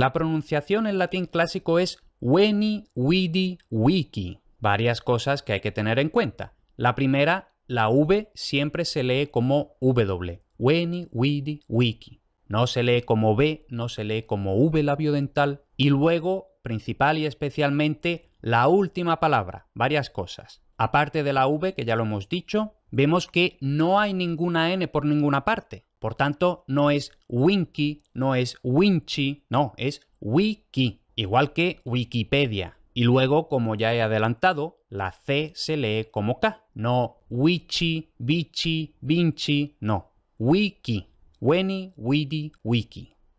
La pronunciación en latín clásico es weni, widi, wiki. Varias cosas que hay que tener en cuenta. La primera, la V siempre se lee como W. Weni, widi, wiki. No se lee como B, no se lee como V labiodental. Y luego, principal y especialmente, la última palabra. Varias cosas. Aparte de la V, que ya lo hemos dicho, vemos que no hay ninguna N por ninguna parte. Por tanto, no es Winky, no es Winchy, no, es Wiki, igual que Wikipedia. Y luego, como ya he adelantado, la C se lee como K, no Wichi, Bichi, Vinci, no, Wiki, Weni, Widi, Wiki.